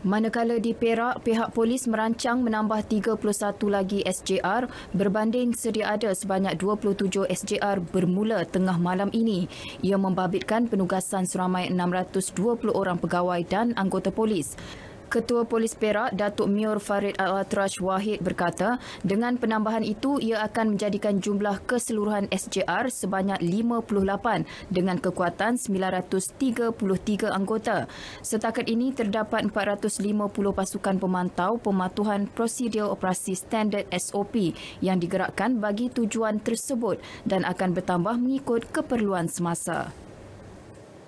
Manakala di Perak, pihak polis merancang menambah 31 lagi SJR berbanding sedia ada sebanyak 27 SJR bermula tengah malam ini. Ia membabitkan penugasan seramai 620 orang pegawai dan anggota polis. Ketua Polis Perak, Datuk Mior Farid Al-Atraj Wahid berkata, dengan penambahan itu, ia akan menjadikan jumlah keseluruhan SJR sebanyak 58 dengan kekuatan 933 anggota. Setakat ini, terdapat 450 pasukan pemantau pematuhan prosedur operasi standard SOP yang digerakkan bagi tujuan tersebut dan akan bertambah mengikut keperluan semasa.